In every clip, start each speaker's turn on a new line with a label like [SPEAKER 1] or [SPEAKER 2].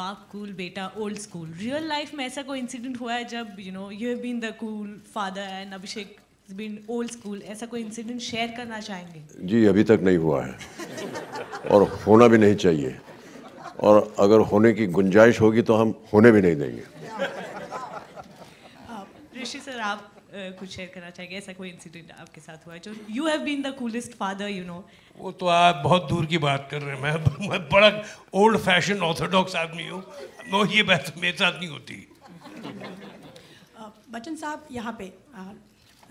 [SPEAKER 1] दिमाग कूल बेटा old school real life में ऐसा कोई इंसिडेंट हुआ है जब you know you have been the cool father and Abhishek been old school ऐसा कोई इंसिडेंट शेयर करना चाहेंगे
[SPEAKER 2] जी अभी तक नहीं हुआ है और होना भी नहीं चाहिए और अगर होने की गुंजाइश होगी तो हम होने भी नहीं देंगे
[SPEAKER 1] हाँ। ऋषि सर आप कुछ शेयर करना चाहेंगे ऐसा कोई इंसिडेंट आपके साथ हुआ है जो you have been the coolest father you know
[SPEAKER 3] वो तो आप बहुत दूर की बात कर रहे हैं मैं मैं बड़ा ओल्ड फैशन ऑर्थोडॉक्स आदमी हूँ नो ये बात तो मेरे साथ नहीं होती
[SPEAKER 1] बच्चन साहब यहाँ पे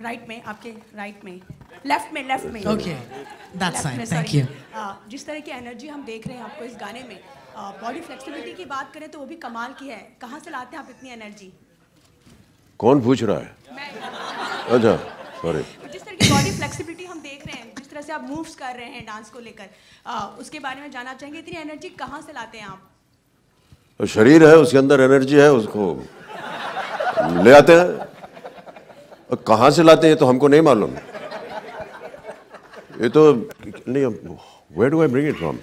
[SPEAKER 1] राइट में आपके राइट में लेफ्ट में लेफ्ट में okay that's fine thank you जिस तरह की एनर्जी हम देख रहे हैं आपको इस गाने में बॉडी uh, फ्लेक्सिबिलिटी की बात करें तो वो भी कमाल की है कहाँ से लाते हैं आप इतनी एनर्जी कौन पूछ रहा है अच्छा सॉरी जिस तरह की बॉडी फ्लेक्सिबिलिटी हम देख रहे हैं जिस तरह से आप मूव्स कर रहे हैं डांस को लेकर उसके बारे में जानना चाहेंगे इतनी एनर्जी कहाँ से लाते हैं आप
[SPEAKER 2] तो शरीर है उसके अंदर एनर्जी है उसको ले आते हैं कहाँ से लाते हैं तो हमको नहीं मालूम ये तो नहीं do I bring it from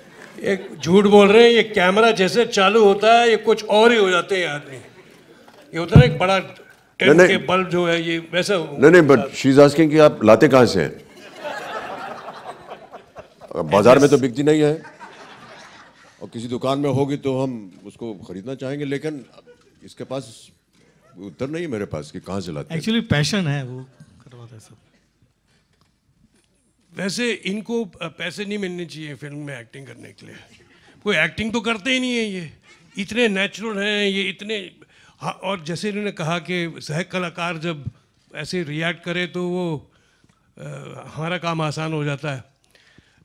[SPEAKER 3] एक झूठ बोल रहे हैं ये कैमरा जैसे चालू होता है ये कुछ और ही हो जाते हैं आदमी ये होता है एक बड़ा टेंट के बल्ब जो है
[SPEAKER 2] ये वैसा नहीं नहीं बट शी इज आस्किंग कि आप लाते कहां से हैं बाजार में तो बिकती नहीं है और किसी दुकान में होगी तो हम उसको खरीदना चाहेंगे लेकिन इसके पास उत्तर नहीं है मेरे पास कि कहां से लाते एक्चुअली
[SPEAKER 3] पैशन है वो करवाता सब
[SPEAKER 2] वैसे इनको
[SPEAKER 3] पैसे नहीं मिलने चाहिए फिल्म में एक्टिंग करने के लिए कोई एक्टिंग तो करते ही नहीं है ये इतने नेचुरल हैं ये इतने हाँ और जैसे इन्होंने कहा कि सह कलाकार जब ऐसे रिएक्ट करे तो वो हमारा काम आसान हो जाता है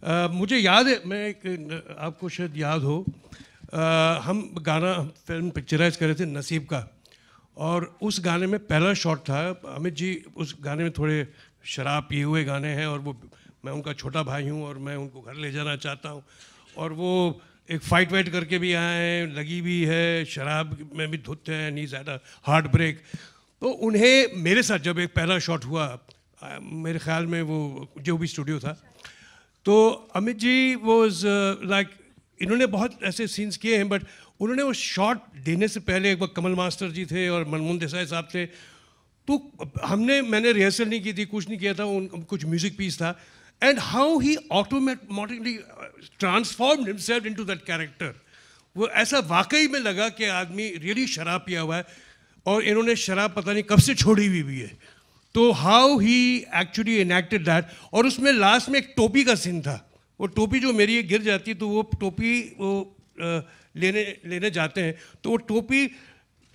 [SPEAKER 3] आ, मुझे याद है मैं एक आपको शायद याद हो आ, हम गाना फिल्म पिक्चराइज कर रहे थे नसीब का और उस गाने में पहला शॉट था अमित जी उस गाने में थोड़े शराब पिए हुए गाने हैं और वो मैं उनका छोटा भाई हूँ और मैं उनको घर ले जाना चाहता हूँ और वो एक फाइट वाइट करके भी आए हैं लगी भी है शराब में भी धुत हैं नहीं ज़्यादा हार्ट ब्रेक तो उन्हें मेरे साथ जब एक पहला शॉट हुआ मेरे ख्याल में वो जो भी स्टूडियो था तो Amit ji was like uh, इन्होंने बहुत ऐसे सीन्स किए हैं बट उन्होंने वो शॉट देने से पहले एक बार कमल मास्टर जी थे और मनमोहन देसाई साहब थे तो हमने मैंने रिहर्सल नहीं की थी कुछ नहीं किया था उन कुछ म्यूज़िक पीस था and how he automatically transformed himself into that character वो ऐसा वाकई में लगा कि आदमी रियली शराब पिया हुआ है और इन्होंने शराब पता नहीं कब से छोड़ी हुई भी है तो how he actually enacted that और उसमें लास्ट में एक टोपी का सीन था वो टोपी जो मेरी गिर जाती तो वो टोपी वो लेने लेने जाते हैं तो वो टोपी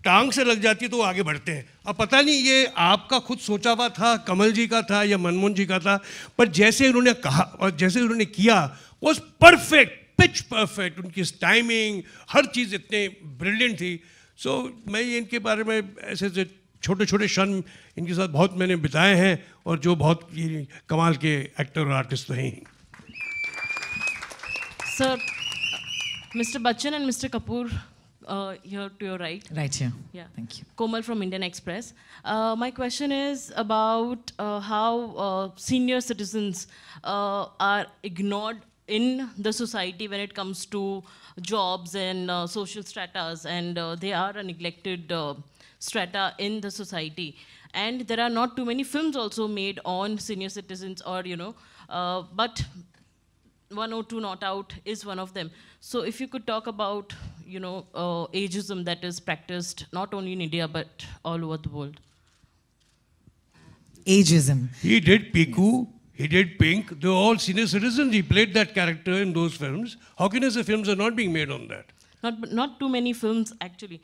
[SPEAKER 3] टांग से लग जाती है तो वो आगे बढ़ते हैं अब पता नहीं ये आपका खुद सोचा हुआ था कमल जी का था या मनमोहन जी का था पर जैसे उन्होंने कहा और जैसे उन्होंने किया वॉज परफेक्ट पिच परफेक्ट उनकी टाइमिंग हर चीज़ इतने ब्रिलियंट थी सो so, मैं इनके बारे में ऐसे ऐसे छोटे छोटे क्षण इनके साथ बहुत मैंने बिताए हैं और जो बहुत कमाल के एक्टर और आर्टिस्ट रहे हैं
[SPEAKER 1] sir mister Bachchan and mister Kapoor uh, here to your right. Right here. Yeah. Thank you. Komal from Indian Express. Uh, my question is about uh, how uh, senior citizens uh, are ignored in the society when it comes to jobs and uh, social stratas, and they are a neglected strata in the society. And there are not too many films also made on senior citizens or, you know, but 102 not out is one of them. So if you could talk about, you know, uh, ageism that is practiced not only in India but all over the world. Ageism.
[SPEAKER 3] He did Piku, he did Pink. They were all senior citizens. He played that character in those films. How can I say films are not being made on that?
[SPEAKER 1] Not, not too many films actually.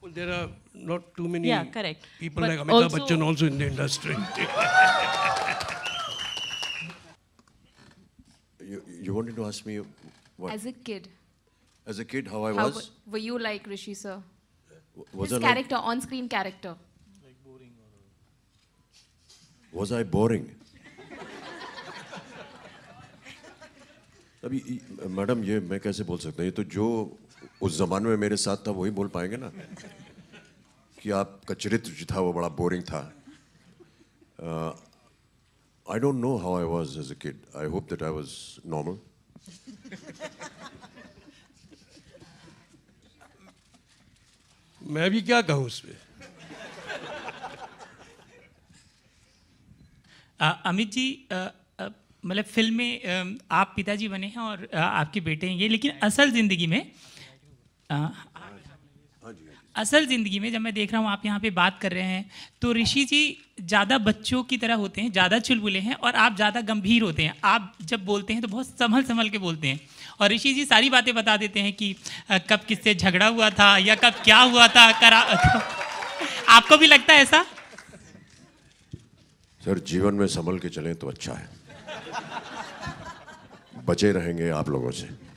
[SPEAKER 1] Well, there are not too many yeah, correct. people but like Amitabh Bachchan also
[SPEAKER 3] in the
[SPEAKER 2] industry. you wanted to ask me what? As a kid. As a kid, how I how was?
[SPEAKER 1] Were you like Rishi sir?
[SPEAKER 2] Was His character,
[SPEAKER 1] like, on-screen character. Like boring.
[SPEAKER 2] Or... Was I boring? अभी madam ये मैं कैसे बोल सकता हूँ ये तो जो उस जमाने में मेरे साथ था वही बोल पाएंगे ना कि आपका चरित्र जो था वो बड़ा बोरिंग था I don't know how I was as a kid. I hope that I was normal.
[SPEAKER 3] मैं भी क्या कहूँ उसमें
[SPEAKER 1] अमित जी मतलब फिल्म में आप पिताजी बने हैं और आपके बेटे हैं ये लेकिन असल ज़िंदगी में असल ज़िंदगी में जब मैं देख रहा हूँ आप यहाँ पे बात कर रहे हैं तो ऋषि जी ज़्यादा बच्चों की तरह होते हैं ज़्यादा चुलबुले हैं और आप ज़्यादा गंभीर होते हैं आप जब बोलते हैं तो बहुत संभल संभल के बोलते हैं और ऋषि जी सारी बातें बता देते हैं कि कब किससे झगड़ा हुआ था या कब क्या हुआ था करा आपको भी लगता है ऐसा
[SPEAKER 2] सर जीवन में संभल के चलें तो अच्छा है बचे रहेंगे आप लोगों से